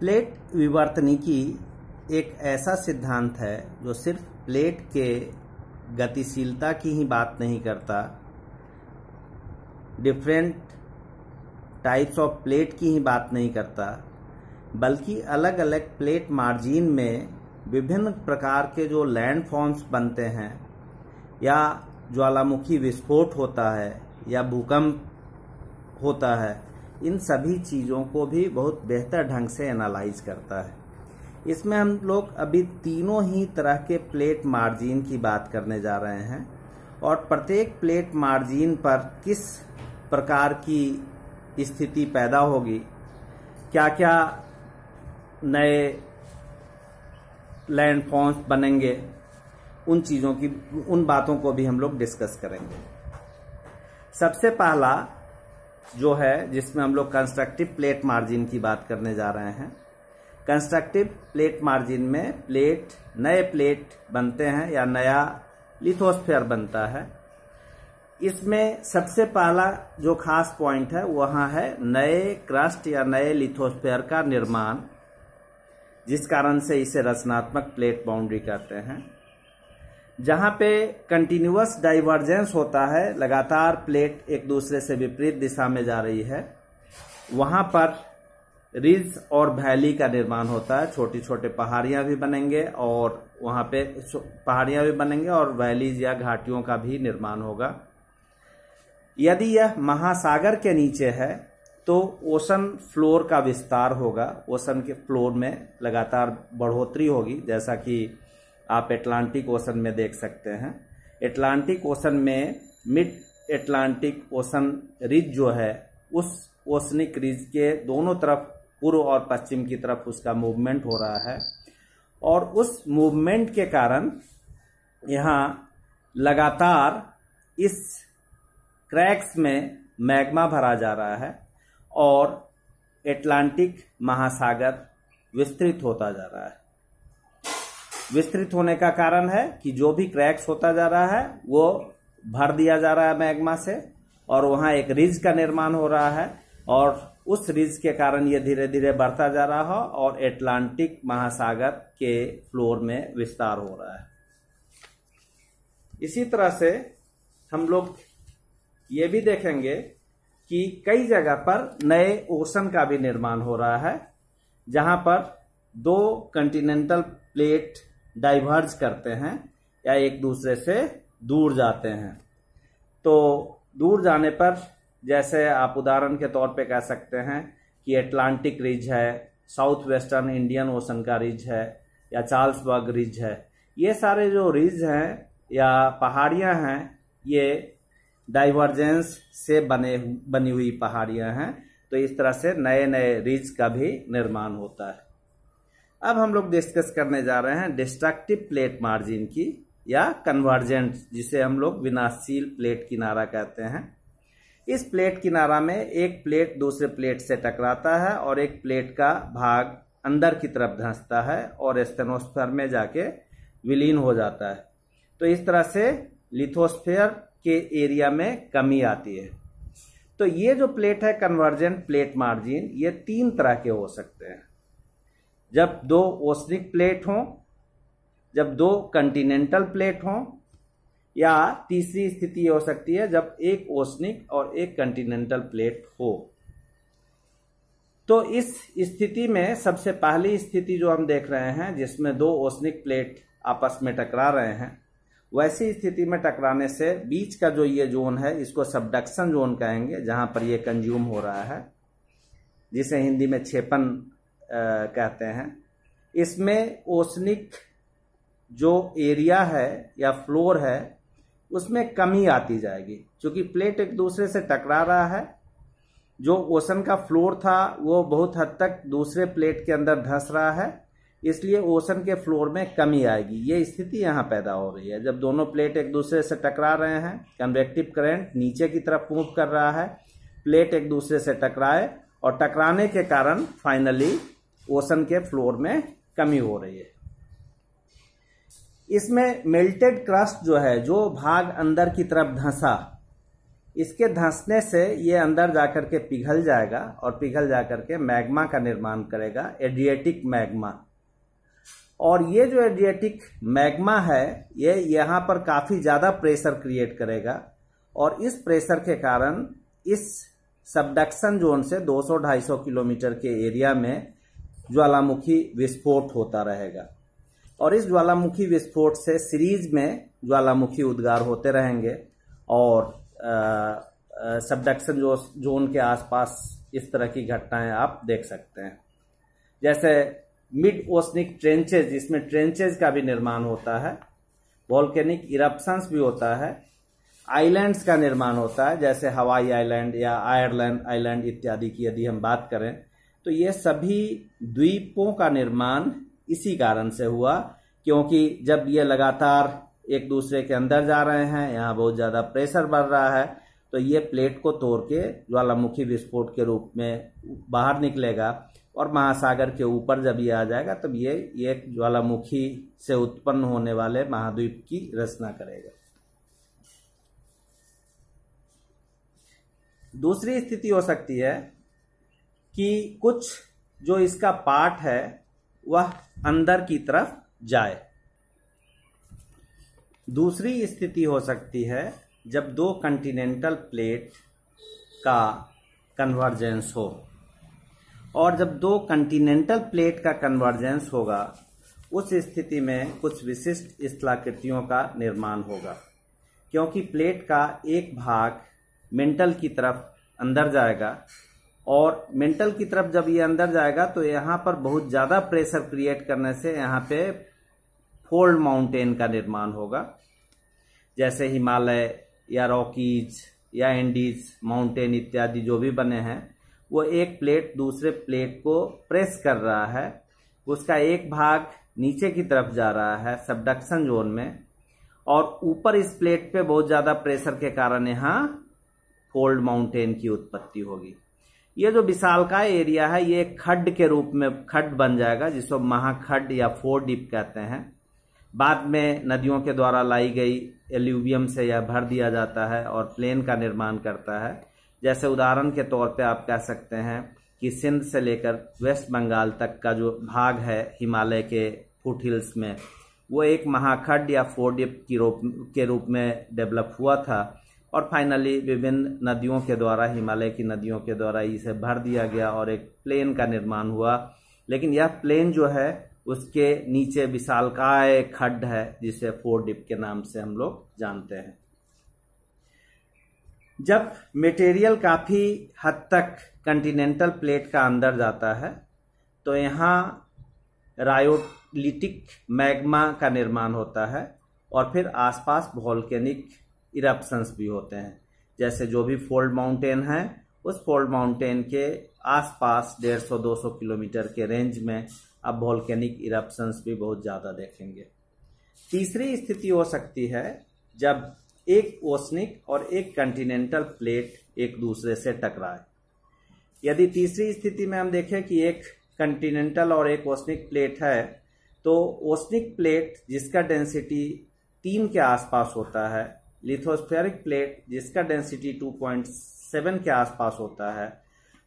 plate विवर्तनिकी एक ऐसा सिद्धांत है जो सिर्फ प्लेट के गतिशीलता की ही बात नहीं करता डिफरेंट टाइप्स ऑफ प्लेट की ही बात नहीं करता बल्कि अलग अलग प्लेट मार्जिन में विभिन्न प्रकार के जो लैंड फॉर्म्स बनते हैं या ज्वालामुखी विस्फोट होता है या भूकंप होता है इन सभी चीज़ों को भी बहुत बेहतर ढंग से एनालाइज करता है इसमें हम लोग अभी तीनों ही तरह के प्लेट मार्जिन की बात करने जा रहे हैं और प्रत्येक प्लेट मार्जिन पर किस प्रकार की स्थिति पैदा होगी क्या क्या नए लैंडफॉर्म्स बनेंगे उन चीज़ों की उन बातों को भी हम लोग डिस्कस करेंगे सबसे पहला जो है जिसमें हम लोग कंस्ट्रक्टिव प्लेट मार्जिन की बात करने जा रहे हैं कंस्ट्रक्टिव प्लेट मार्जिन में प्लेट नए प्लेट बनते हैं या नया लिथोस्फेयर बनता है इसमें सबसे पहला जो खास पॉइंट है वहाँ है नए क्रस्ट या नए लिथोस्फेयर का निर्माण जिस कारण से इसे रचनात्मक प्लेट बाउंड्री कहते हैं जहाँ पे कंटिन्यूस डाइवर्जेंस होता है लगातार प्लेट एक दूसरे से विपरीत दिशा में जा रही है वहाँ पर रिज और वैली का निर्माण होता है छोटी छोटे पहाड़ियां भी बनेंगे और वहाँ पे पहाड़ियां भी बनेंगे और वैलीज या घाटियों का भी निर्माण होगा यदि यह महासागर के नीचे है तो ओशन फ्लोर का विस्तार होगा ओशन के फ्लोर में लगातार बढ़ोतरी होगी जैसा कि आप एटलांटिक ओशन में देख सकते हैं एटलांटिक ओशन में मिड एटलांटिक ओशन रिज जो है उस ओसनिक रिज के दोनों तरफ पूर्व और पश्चिम की तरफ उसका मूवमेंट हो रहा है और उस मूवमेंट के कारण यहाँ लगातार इस क्रैक्स में मैग्मा भरा जा रहा है और एटलांटिक महासागर विस्तृत होता जा रहा है विस्तृत होने का कारण है कि जो भी क्रैक्स होता जा रहा है वो भर दिया जा रहा है मैग्मा से और वहां एक रिज का निर्माण हो रहा है और उस रिज के कारण ये धीरे धीरे बढ़ता जा रहा है और एटलांटिक महासागर के फ्लोर में विस्तार हो रहा है इसी तरह से हम लोग ये भी देखेंगे कि कई जगह पर नए ओशन का भी निर्माण हो रहा है जहां पर दो कंटिनेंटल प्लेट डाइवर्ज करते हैं या एक दूसरे से दूर जाते हैं तो दूर जाने पर जैसे आप उदाहरण के तौर पे कह सकते हैं कि अटलांटिक रिज है साउथ वेस्टर्न इंडियन ओशन का रिज है या चार्ल्सबर्ग रिज है ये सारे जो रिज हैं या पहाड़ियाँ हैं ये डाइवर्जेंस से बने बनी हुई पहाड़ियाँ हैं तो इस तरह से नए नए रिज का भी निर्माण होता है अब हम लोग डिस्कस करने जा रहे हैं डिस्ट्रक्टिव प्लेट मार्जिन की या कन्वर्जेंट जिसे हम लोग विनाशील प्लेट किनारा कहते हैं इस प्लेट किनारा में एक प्लेट दूसरे प्लेट से टकराता है और एक प्लेट का भाग अंदर की तरफ धंसता है और स्टेनोस्फेयर में जाके विलीन हो जाता है तो इस तरह से लिथोस्फेयर के एरिया में कमी आती है तो ये जो प्लेट है कन्वर्जेंट प्लेट मार्जिन ये तीन तरह के हो सकते हैं जब दो ओसनिक प्लेट हों जब दो कंटिनेंटल प्लेट हों या तीसरी स्थिति हो सकती है जब एक ओसनिक और एक कंटिनेंटल प्लेट हो तो इस स्थिति में सबसे पहली स्थिति जो हम देख रहे हैं जिसमें दो ओसनिक प्लेट आपस में टकरा रहे हैं वैसी स्थिति में टकराने से बीच का जो ये जोन है इसको सबडक्शन जोन कहेंगे जहां पर ये कंज्यूम हो रहा है जिसे हिंदी में छेपन कहते हैं इसमें ओसनिक जो एरिया है या फ्लोर है उसमें कमी आती जाएगी क्योंकि प्लेट एक दूसरे से टकरा रहा है जो ओसन का फ्लोर था वो बहुत हद तक दूसरे प्लेट के अंदर धंस रहा है इसलिए ओसन के फ्लोर में कमी आएगी ये स्थिति यहाँ पैदा हो रही है जब दोनों प्लेट एक दूसरे से टकरा रहे हैं कन्वेक्टिव करंट नीचे की तरफ मूव कर रहा है प्लेट एक दूसरे से टकराए और टकराने के कारण फाइनली ओसन के फ्लोर में कमी हो रही है इसमें मेल्टेड क्रस्ट जो है जो भाग अंदर की तरफ धंसा इसके धंसने से ये अंदर जाकर के पिघल जाएगा और पिघल जाकर के मैग्मा का निर्माण करेगा एडिएटिक मैग्मा और ये जो एडिएटिक मैग्मा है ये यहाँ पर काफ़ी ज़्यादा प्रेशर क्रिएट करेगा और इस प्रेशर के कारण इस सबडक्शन जोन से 200-250 किलोमीटर के एरिया में ज्वालामुखी विस्फोट होता रहेगा और इस ज्वालामुखी विस्फोट से सीरीज में ज्वालामुखी उद्गार होते रहेंगे और सबडक्शन जो जोन के आसपास इस तरह की घटनाएं आप देख सकते हैं जैसे मिड ओसनिक ट्रेंचेज इसमें ट्रेंचेज का भी निर्माण होता है वॉल्केनिक इरप्शंस भी होता है आइलैंड्स का निर्माण होता है जैसे हवाई आइलैंड या आयरलैंड आइलैंड इत्यादि की यदि हम बात करें तो ये सभी द्वीपों का निर्माण इसी कारण से हुआ क्योंकि जब ये लगातार एक दूसरे के अंदर जा रहे हैं यहाँ बहुत ज़्यादा प्रेशर बढ़ रहा है तो ये प्लेट को तोड़ के ज्वालामुखी विस्फोट के रूप में बाहर निकलेगा और महासागर के ऊपर जब ये आ जाएगा तब ये एक ज्वालामुखी से उत्पन्न होने वाले महाद्वीप की रचना करेगा दूसरी स्थिति हो सकती है कि कुछ जो इसका पार्ट है वह अंदर की तरफ जाए दूसरी स्थिति हो सकती है जब दो कंटिनेंटल प्लेट का कन्वर्जेंस हो और जब दो कंटिनेंटल प्लेट का कन्वर्जेंस होगा उस स्थिति में कुछ विशिष्ट स्थलाकृतियों का निर्माण होगा क्योंकि प्लेट का एक भाग मेंटल की तरफ अंदर जाएगा और मेंटल की तरफ जब ये अंदर जाएगा तो यहाँ पर बहुत ज़्यादा प्रेशर क्रिएट करने से यहाँ पे फोल्ड माउंटेन का निर्माण होगा जैसे हिमालय या रॉकीज या एंडीज माउंटेन इत्यादि जो भी बने हैं वो एक प्लेट दूसरे प्लेट को प्रेस कर रहा है उसका एक भाग नीचे की तरफ जा रहा है सबडक्शन जोन में और ऊपर इस प्लेट पे बहुत ज़्यादा प्रेशर के कारण यहाँ फोल्ड माउंटेन की उत्पत्ति होगी ये जो विशाल का एरिया है ये खड्ड के रूप में खड्ड बन जाएगा जिसको महाखड्ड या फोर डीप कहते हैं बाद में नदियों के द्वारा लाई गई एल्यूवियम से यह भर दिया जाता है और प्लेन का निर्माण करता है जैसे उदाहरण के तौर पे आप कह सकते हैं कि सिंध से लेकर वेस्ट बंगाल तक का जो भाग है हिमालय के फुट हिल्स में वो एक महाखड्ड या फोर डिप की रूप के रूप में डेवलप हुआ था और फाइनली विभिन्न नदियों के द्वारा हिमालय की नदियों के द्वारा इसे भर दिया गया और एक प्लेन का निर्माण हुआ लेकिन यह प्लेन जो है उसके नीचे विशालकाय खड्ड है जिसे फोर डिप के नाम से हम लोग जानते हैं जब मटेरियल काफ़ी हद तक कंटिनेंटल प्लेट का अंदर जाता है तो यहाँ रायोलिटिक मैग्मा का निर्माण होता है और फिर आसपास वॉल्केनिक इरप्शंस भी होते हैं जैसे जो भी फोल्ड माउंटेन है उस फोल्ड माउंटेन के आसपास 150-200 किलोमीटर के रेंज में आप वॉल्केनिक इरप्शंस भी बहुत ज़्यादा देखेंगे तीसरी स्थिति हो सकती है जब एक ओसनिक और एक कंटिनेंटल प्लेट एक दूसरे से टकराए यदि तीसरी स्थिति में हम देखें कि एक कंटिनेंटल और एक ओसनिक प्लेट है तो ओसनिक प्लेट जिसका डेंसिटी तीन के आसपास होता है लिथोस्फेरिक प्लेट जिसका डेंसिटी 2.7 के आसपास होता है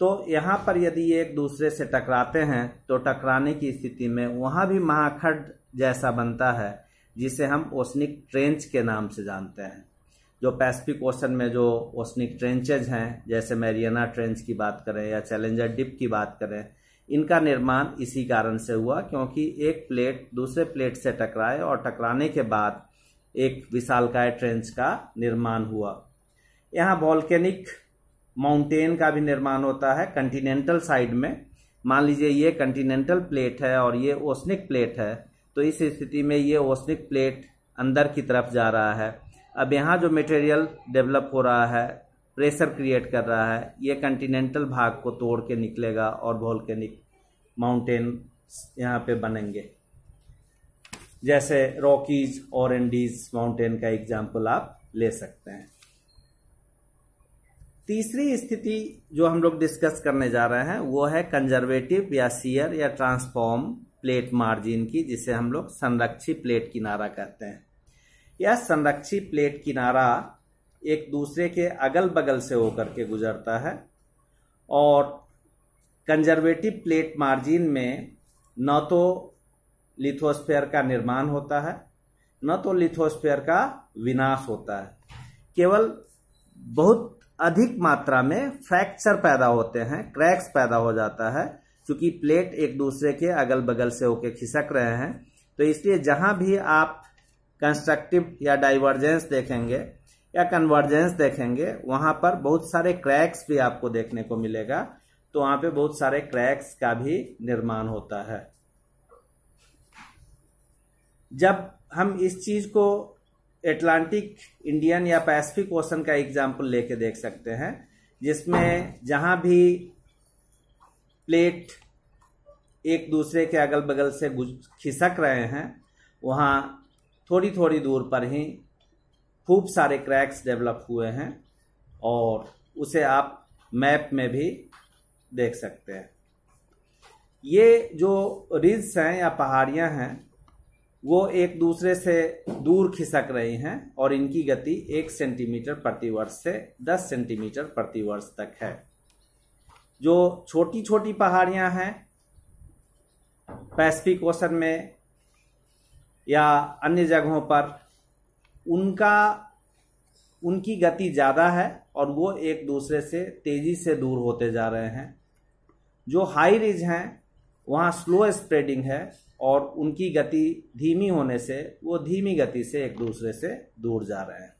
तो यहाँ पर यदि एक दूसरे से टकराते हैं तो टकराने की स्थिति में वहाँ भी महाखड जैसा बनता है जिसे हम ओसनिक ट्रेंच के नाम से जानते हैं जो पैसिफिक ओशन में जो ओसनिक ट्रेंचेज हैं जैसे मैरियाना ट्रेंच की बात करें या चैलेंजर डिप की बात करें इनका निर्माण इसी कारण से हुआ क्योंकि एक प्लेट दूसरे प्लेट से टकराए और टकराने के बाद एक विशालकाय ट्रेंच का निर्माण हुआ यहाँ वॉल्केनिक माउंटेन का भी निर्माण होता है कंटिनेंटल साइड में मान लीजिए ये कंटिनेंटल प्लेट है और ये ओस्निक प्लेट है तो इस स्थिति में ये ओस्निक प्लेट अंदर की तरफ जा रहा है अब यहाँ जो मटेरियल डेवलप हो रहा है प्रेशर क्रिएट कर रहा है ये कंटिनेंटल भाग को तोड़ के निकलेगा और वॉल्केनिक माउंटेन यहाँ पे बनेंगे जैसे रॉकीज और एंडीज माउंटेन का एग्जाम्पल आप ले सकते हैं तीसरी स्थिति जो हम लोग डिस्कस करने जा रहे हैं वो है कंजर्वेटिव या सीयर या ट्रांसफॉर्म प्लेट मार्जिन की जिसे हम लोग संरक्षित प्लेट किनारा कहते हैं यह संरक्षित प्लेट किनारा एक दूसरे के अगल बगल से होकर के गुजरता है और कंजर्वेटिव प्लेट मार्जिन में न तो लिथोस्फेयर का निर्माण होता है न तो लिथोस्फेयर का विनाश होता है केवल बहुत अधिक मात्रा में फ्रैक्चर पैदा होते हैं क्रैक्स पैदा हो जाता है क्योंकि प्लेट एक दूसरे के अगल बगल से होके खिसक रहे हैं तो इसलिए जहां भी आप कंस्ट्रक्टिव या डाइवर्जेंस देखेंगे या कन्वर्जेंस देखेंगे वहां पर बहुत सारे क्रैक्स भी आपको देखने को मिलेगा तो वहां पे बहुत सारे क्रैक्स का भी निर्माण होता है जब हम इस चीज़ को एटलांटिक इंडियन या पैसिफिक ओशन का एग्जाम्पल लेके देख सकते हैं जिसमें जहाँ भी प्लेट एक दूसरे के अगल बगल से खिसक रहे हैं वहाँ थोड़ी थोड़ी दूर पर ही खूब सारे क्रैक्स डेवलप हुए हैं और उसे आप मैप में भी देख सकते हैं ये जो रिज्स हैं या पहाड़ियाँ हैं वो एक दूसरे से दूर खिसक रही हैं और इनकी गति एक सेंटीमीटर प्रतिवर्ष से दस सेंटीमीटर प्रतिवर्ष तक है जो छोटी छोटी पहाड़ियां हैं पैसिफिक ओशन में या अन्य जगहों पर उनका उनकी गति ज़्यादा है और वो एक दूसरे से तेज़ी से दूर होते जा रहे हैं जो हाई रिज हैं वहाँ स्लो स्प्रेडिंग है और उनकी गति धीमी होने से वो धीमी गति से एक दूसरे से दूर जा रहे हैं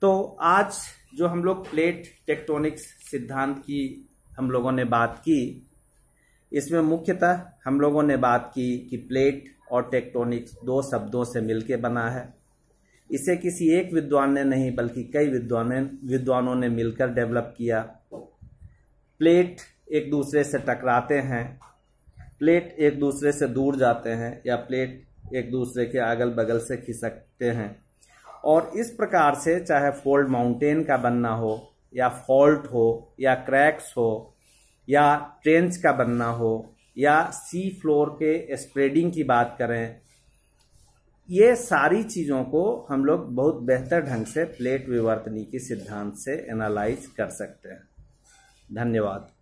तो आज जो हम लोग प्लेट टेक्टोनिक्स सिद्धांत की हम लोगों ने बात की इसमें मुख्यतः हम लोगों ने बात की कि प्लेट और टेक्टोनिक्स दो शब्दों से मिलकर बना है इसे किसी एक विद्वान ने नहीं बल्कि कई विद्वान विद्वानों ने मिलकर डेवलप किया प्लेट एक दूसरे से टकराते हैं प्लेट एक दूसरे से दूर जाते हैं या प्लेट एक दूसरे के अगल बगल से खिसकते हैं और इस प्रकार से चाहे फोल्ड माउंटेन का बनना हो या फॉल्ट हो या क्रैक्स हो या ट्रेंच का बनना हो या सी फ्लोर के स्प्रेडिंग की बात करें ये सारी चीज़ों को हम लोग बहुत बेहतर ढंग से प्लेट विवर्तनी के सिद्धांत से एनालाइज कर सकते हैं धन्यवाद